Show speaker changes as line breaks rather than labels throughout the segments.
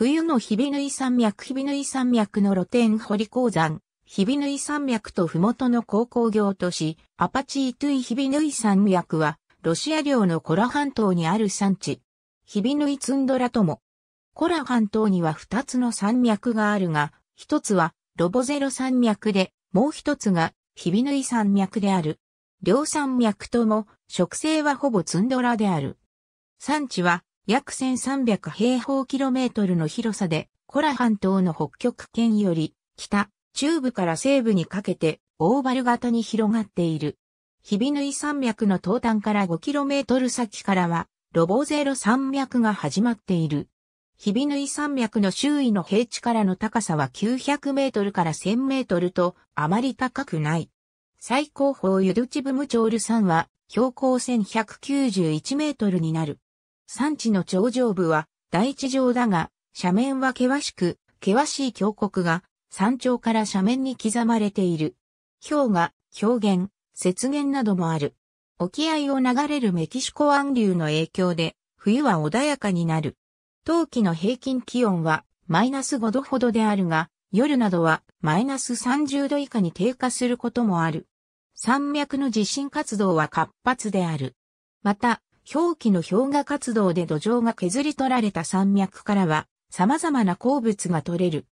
冬のビヌ縫山脈ビヌ縫山脈の露天堀鉱山、ビヌ縫山脈と麓の鉱工業都市、アパチートゥイビヌ縫山脈は、ロシア領のコラ半島にある産地。ビヌ縫ツンドラとも。コラ半島には二つの山脈があるが、一つはロボゼロ山脈で、もう一つがビヌ縫山脈である。両山脈とも、植生はほぼツンドラである。産地は約1300平方キロメートルの広さで、コラ半島の北極圏より、北、中部から西部にかけて、オーバル型に広がっている。ヒビヌイ山脈の東端から5トル先からは、ロボゼロ山脈が始まっている。ヒビヌイ山脈の周囲の平地からの高さは900メートルから1000メートルと、あまり高くない。最高峰ユドチブムチョール山は、標高1191メートルになる。山地の頂上部は大地上だが、斜面は険しく、険しい峡谷が山頂から斜面に刻まれている。氷河、氷原、雪原などもある。沖合を流れるメキシコ湾流の影響で、冬は穏やかになる。冬季の平均気温はマイナス5度ほどであるが、夜などはマイナス30度以下に低下することもある。山脈の地震活動は活発である。また、氷期の氷河活動で土壌が削り取られた山脈からは様々な鉱物が取れる。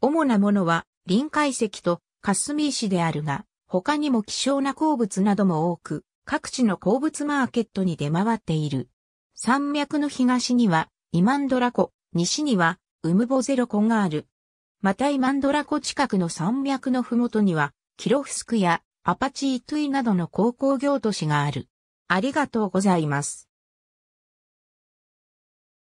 主なものは臨海石と霞石であるが、他にも希少な鉱物なども多く、各地の鉱物マーケットに出回っている。山脈の東にはイマンドラ湖、西にはウムボゼロ湖がある。またイマンドラ湖近くの山脈のふもとには、キロフスクやアパチートゥイなどの高工業都市がある。ありがとう
ございます。